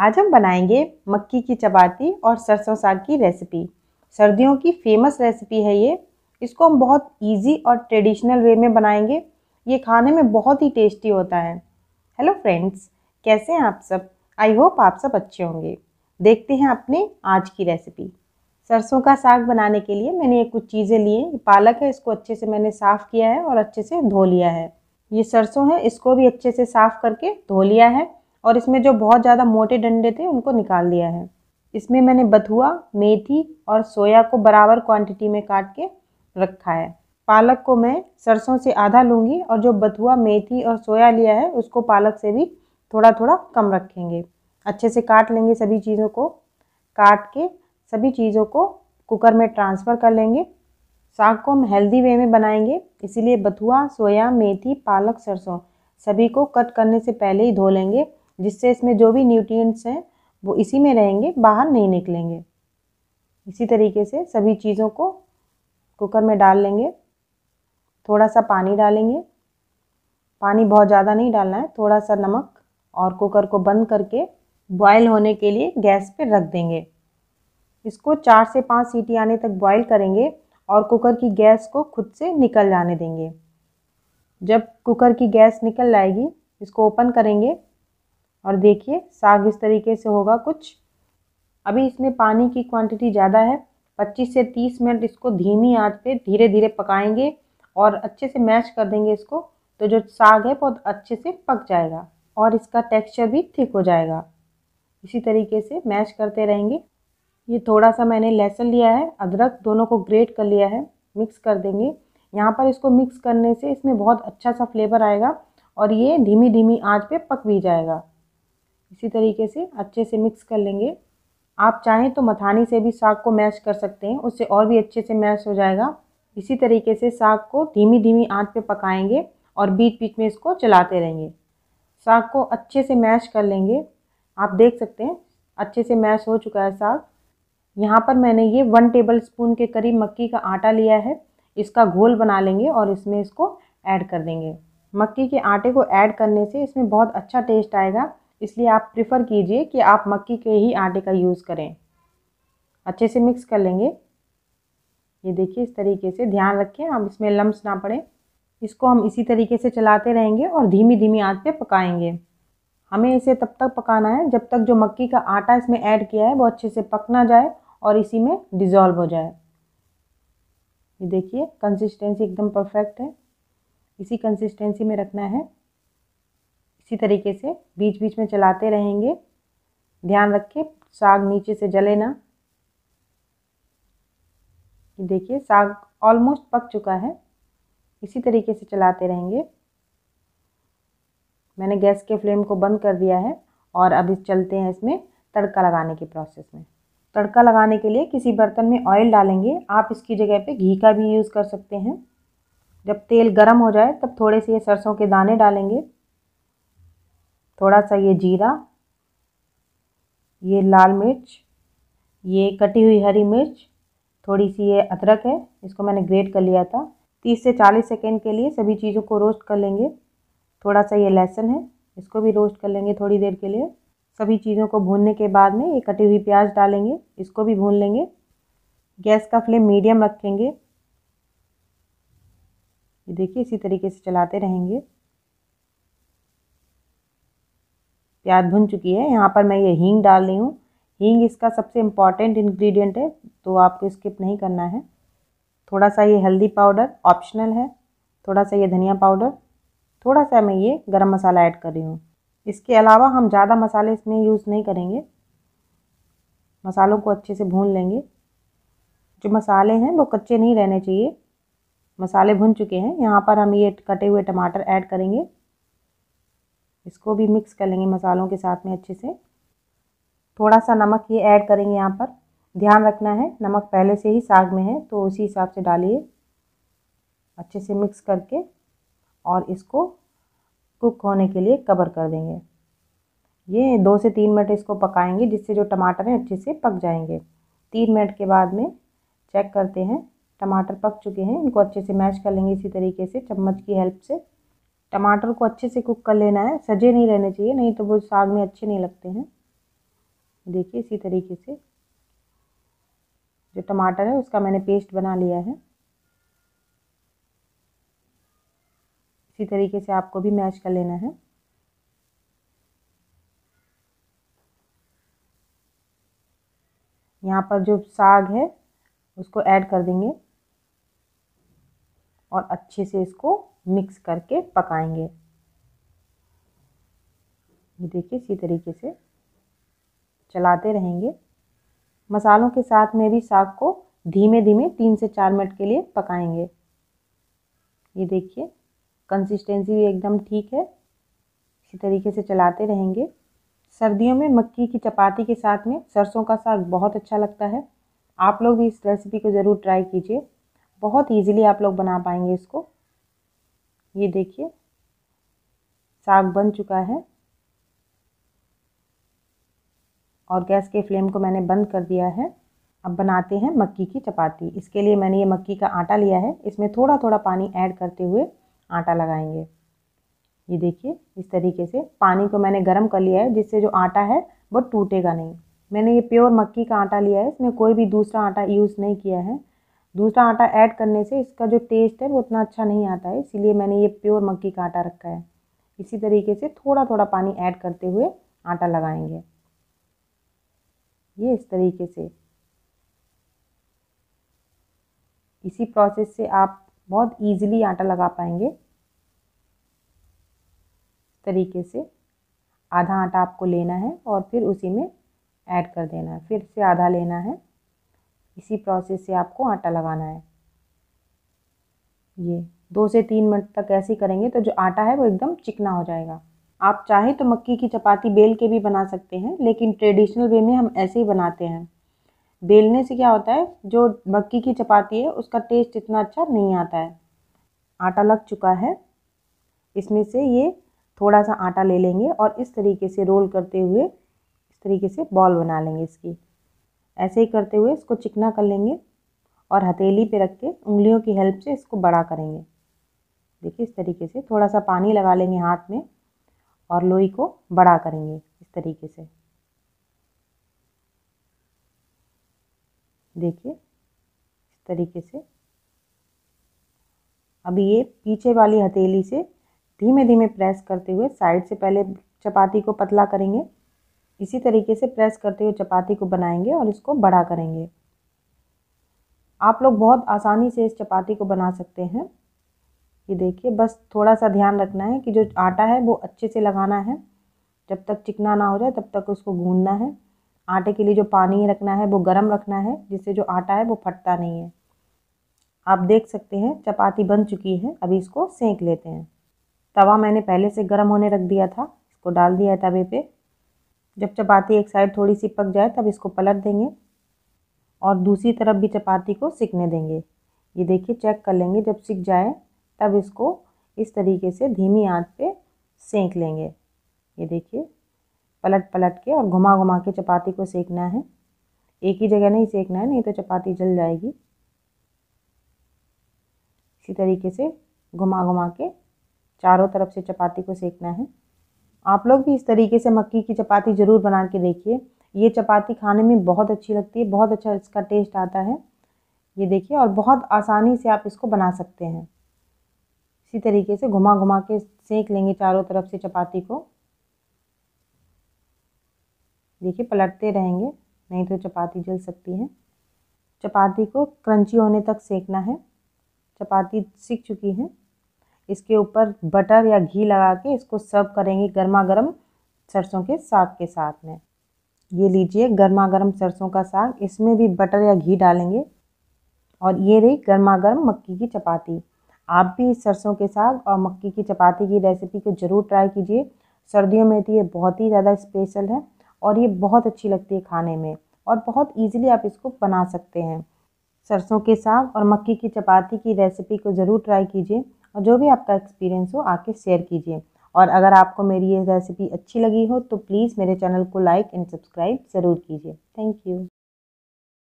आज हम बनाएंगे मक्की की चपाती और सरसों साग की रेसिपी सर्दियों की फेमस रेसिपी है ये इसको हम बहुत इजी और ट्रेडिशनल वे में बनाएंगे ये खाने में बहुत ही टेस्टी होता है हेलो फ्रेंड्स कैसे हैं आप सब आई होप आप सब अच्छे होंगे देखते हैं अपने आज की रेसिपी सरसों का साग बनाने के लिए मैंने ये कुछ चीज़ें ली हैं पालक है इसको अच्छे से मैंने साफ़ किया है और अच्छे से धो लिया है ये सरसों है इसको भी अच्छे से साफ़ करके धो लिया है और इसमें जो बहुत ज़्यादा मोटे डंडे थे उनको निकाल दिया है इसमें मैंने बथुआ मेथी और सोया को बराबर क्वांटिटी में काट के रखा है पालक को मैं सरसों से आधा लूँगी और जो बथुआ मेथी और सोया लिया है उसको पालक से भी थोड़ा थोड़ा कम रखेंगे अच्छे से काट लेंगे सभी चीज़ों को काट के सभी चीज़ों को कुकर में ट्रांसफ़र कर लेंगे साग को हम हेल्दी वे में बनाएंगे इसीलिए बथुआ सोया मेथी पालक सरसों सभी को कट करने से पहले ही धो लेंगे जिससे इसमें जो भी न्यूट्रिएंट्स हैं वो इसी में रहेंगे बाहर नहीं निकलेंगे इसी तरीके से सभी चीज़ों को कुकर में डाल लेंगे थोड़ा सा पानी डालेंगे पानी बहुत ज़्यादा नहीं डालना है थोड़ा सा नमक और कुकर को बंद करके बॉयल होने के लिए गैस पर रख देंगे इसको चार से पाँच सीटी आने तक बॉयल करेंगे और कुकर की गैस को खुद से निकल जाने देंगे जब कुकर की गैस निकल जाएगी इसको ओपन करेंगे और देखिए साग इस तरीके से होगा कुछ अभी इसमें पानी की क्वांटिटी ज़्यादा है 25 से 30 मिनट इसको धीमी आंच पे धीरे धीरे पकाएंगे और अच्छे से मैश कर देंगे इसको तो जो साग है बहुत अच्छे से पक जाएगा और इसका टेक्सचर भी ठीक हो जाएगा इसी तरीके से मैश करते रहेंगे ये थोड़ा सा मैंने लहसुन लिया है अदरक दोनों को ग्रेट कर लिया है मिक्स कर देंगे यहाँ पर इसको मिक्स करने से इसमें बहुत अच्छा सा फ्लेवर आएगा और ये धीमी धीमी आंच पे पक भी जाएगा इसी तरीके से अच्छे से मिक्स कर लेंगे आप चाहें तो मथानी से भी साग को मैश कर सकते हैं उससे और भी अच्छे से मैश हो जाएगा इसी तरीके से साग को धीमी धीमी आंच पे पकाएंगे और बीच बीच में इसको चलाते रहेंगे साग को अच्छे से मैश कर लेंगे आप देख सकते हैं अच्छे से मैश हो चुका है साग यहाँ पर मैंने ये वन टेबल स्पून के करीब मक्की का आटा लिया है इसका घोल बना लेंगे और इसमें इसको ऐड कर देंगे मक्की के आटे को ऐड करने से इसमें बहुत अच्छा टेस्ट आएगा इसलिए आप प्रेफर कीजिए कि आप मक्की के ही आटे का यूज़ करें अच्छे से मिक्स कर लेंगे ये देखिए इस तरीके से ध्यान रखें हम इसमें लम्स ना पड़े इसको हम इसी तरीके से चलाते रहेंगे और धीमी धीमी आंच पे पकाएंगे हमें इसे तब तक पकाना है जब तक जो मक्की का आटा इसमें ऐड किया है वो अच्छे से पक ना जाए और इसी में डिज़ोल्व हो जाए ये देखिए कंसिस्टेंसी एकदम परफेक्ट है इसी कंसिस्टेंसी में रखना है इसी तरीके से बीच बीच में चलाते रहेंगे ध्यान रखें साग नीचे से जले ना देखिए साग ऑलमोस्ट पक चुका है इसी तरीके से चलाते रहेंगे मैंने गैस के फ्लेम को बंद कर दिया है और अभी चलते हैं इसमें तड़का लगाने के प्रोसेस में तड़का लगाने के लिए किसी बर्तन में ऑयल डालेंगे आप इसकी जगह पे घी का भी यूज़ कर सकते हैं जब तेल गर्म हो जाए तब थोड़े से ये सरसों के दाने डालेंगे थोड़ा सा ये जीरा ये लाल मिर्च ये कटी हुई हरी मिर्च थोड़ी सी ये अदरक है इसको मैंने ग्रेट कर लिया था तीस से चालीस सेकेंड के लिए सभी चीज़ों को रोस्ट कर लेंगे थोड़ा सा ये लहसुन है इसको भी रोस्ट कर लेंगे थोड़ी देर के लिए सभी चीज़ों को भूनने के बाद में ये कटी हुई प्याज डालेंगे इसको भी भून लेंगे गैस का फ्लेम मीडियम रखेंगे ये देखिए इसी तरीके से चलाते रहेंगे प्याज भुन चुकी है यहाँ पर मैं ये हींग डाल रही हूँ हींग इसका सबसे इम्पॉर्टेंट इन्ग्रीडियंट है तो आपको स्किप नहीं करना है थोड़ा सा ये हल्दी पाउडर ऑप्शनल है थोड़ा सा ये धनिया पाउडर थोड़ा सा मैं ये गरम मसाला ऐड कर रही हूँ इसके अलावा हम ज़्यादा मसाले इसमें यूज़ नहीं करेंगे मसालों को अच्छे से भून लेंगे जो मसाले हैं वो कच्चे नहीं रहने चाहिए मसाले भुन चुके हैं यहाँ पर हम ये कटे हुए टमाटर ऐड करेंगे इसको भी मिक्स कर लेंगे मसालों के साथ में अच्छे से थोड़ा सा नमक ये ऐड करेंगे यहाँ पर ध्यान रखना है नमक पहले से ही साग में है तो उसी हिसाब से डालिए अच्छे से मिक्स करके और इसको कुक होने के लिए कवर कर देंगे ये दो से तीन मिनट इसको पकाएंगे जिससे जो टमाटर हैं अच्छे से पक जाएंगे तीन मिनट के बाद में चेक करते हैं टमाटर पक चुके हैं इनको अच्छे से मैश कर लेंगे इसी तरीके से चम्मच की हेल्प से टमाटर को अच्छे से कुक कर लेना है सजे नहीं रहने चाहिए नहीं तो वो साग में अच्छे नहीं लगते हैं देखिए इसी तरीके से जो टमाटर है उसका मैंने पेस्ट बना लिया है इसी तरीके से आपको भी मैश कर लेना है यहाँ पर जो साग है उसको ऐड कर देंगे और अच्छे से इसको मिक्स करके पकाएंगे ये देखिए इसी तरीके से चलाते रहेंगे मसालों के साथ में भी साग को धीमे धीमे तीन से चार मिनट के लिए पकाएंगे ये देखिए कंसिस्टेंसी भी एकदम ठीक है इसी तरीके से चलाते रहेंगे सर्दियों में मक्की की चपाती के साथ में सरसों का साग बहुत अच्छा लगता है आप लोग भी इस रेसिपी को ज़रूर ट्राई कीजिए बहुत इजीली आप लोग बना पाएंगे इसको ये देखिए साग बन चुका है और गैस के फ्लेम को मैंने बंद कर दिया है अब बनाते हैं मक्की की चपाती इसके लिए मैंने ये मक्की का आटा लिया है इसमें थोड़ा थोड़ा पानी ऐड करते हुए आटा लगाएंगे ये देखिए इस तरीके से पानी को मैंने गर्म कर लिया है जिससे जो आटा है वो टूटेगा नहीं मैंने ये प्योर मक्की का आटा लिया है इसमें कोई भी दूसरा आटा यूज़ नहीं किया है दूसरा आटा ऐड करने से इसका जो टेस्ट है वो उतना अच्छा नहीं आता है इसीलिए मैंने ये प्योर मक्की का आटा रखा है इसी तरीके से थोड़ा थोड़ा पानी ऐड करते हुए आटा लगाएंगे ये इस तरीके से इसी प्रोसेस से आप बहुत इजीली आटा लगा पाएंगे इस तरीके से आधा आटा आपको लेना है और फिर उसी में ऐड कर देना है फिर से आधा लेना है इसी प्रोसेस से आपको आटा लगाना है ये दो से तीन मिनट तक ऐसे करेंगे तो जो आटा है वो एकदम चिकना हो जाएगा आप चाहे तो मक्की की चपाती बेल के भी बना सकते हैं लेकिन ट्रेडिशनल वे में हम ऐसे ही बनाते हैं बेलने से क्या होता है जो मक्की की चपाती है उसका टेस्ट इतना अच्छा नहीं आता है आटा लग चुका है इसमें से ये थोड़ा सा आटा ले लेंगे और इस तरीके से रोल करते हुए इस तरीके से बॉल बना लेंगे इसकी ऐसे ही करते हुए इसको चिकना कर लेंगे और हथेली पे रख के उंगलियों की हेल्प से इसको बड़ा करेंगे देखिए इस तरीके से थोड़ा सा पानी लगा लेंगे हाथ में और लोई को बड़ा करेंगे इस तरीके से देखिए इस तरीके से अब ये पीछे वाली हथेली से धीमे धीमे प्रेस करते हुए साइड से पहले चपाती को पतला करेंगे इसी तरीके से प्रेस करते हुए चपाती को बनाएंगे और इसको बड़ा करेंगे आप लोग बहुत आसानी से इस चपाती को बना सकते हैं ये देखिए बस थोड़ा सा ध्यान रखना है कि जो आटा है वो अच्छे से लगाना है जब तक चिकना ना हो जाए तब तक उसको गूंदना है आटे के लिए जो पानी रखना है वो गर्म रखना है जिससे जो आटा है वो फटता नहीं है आप देख सकते हैं चपाती बन चुकी है अभी इसको सेंक लेते हैं तवा मैंने पहले से गर्म होने रख दिया था इसको डाल दिया है तवे पर जब चपाती एक साइड थोड़ी सी पक जाए तब इसको पलट देंगे और दूसरी तरफ भी चपाती को सिकने देंगे ये देखिए चेक कर लेंगे जब सिक जाए तब इसको इस तरीके से धीमी आंच पे सेंक लेंगे ये देखिए पलट पलट के और घुमा घुमा के चपाती को सेकना है एक ही जगह नहीं सेकना है नहीं तो चपाती जल जाएगी इसी तरीके से घुमा घुमा के चारों तरफ से चपाती को सेकना है आप लोग भी इस तरीके से मक्की की चपाती ज़रूर बना के देखिए ये चपाती खाने में बहुत अच्छी लगती है बहुत अच्छा इसका टेस्ट आता है ये देखिए और बहुत आसानी से आप इसको बना सकते हैं इसी तरीके से घुमा घुमा के सेंक लेंगे चारों तरफ से चपाती को देखिए पलटते रहेंगे नहीं तो चपाती जल सकती है चपाती को क्रंची होने तक सेकना है चपाती सीख चुकी है इसके ऊपर बटर या घी लगा के इसको सर्व करेंगे गर्मा गर्म सरसों के साग के साथ में ये लीजिए गर्मा गर्म सरसों का साग इसमें भी बटर या घी डालेंगे और ये रही गर्मा गर्म मक्की की चपाती आप भी सरसों के साग और मक्की की चपाती की रेसिपी को ज़रूर ट्राई कीजिए सर्दियों में तो ये बहुत ही ज़्यादा स्पेशल है और ये बहुत अच्छी लगती है खाने में और बहुत इजीली आप इसको बना सकते हैं सरसों के साग और मक्की की चपाती की रेसिपी को ज़रूर ट्राई कीजिए और जो भी आपका एक्सपीरियंस हो आके शेयर कीजिए और अगर आपको मेरी ये रेसिपी अच्छी लगी हो तो प्लीज़ मेरे चैनल को लाइक एंड सब्सक्राइब ज़रूर कीजिए थैंक यू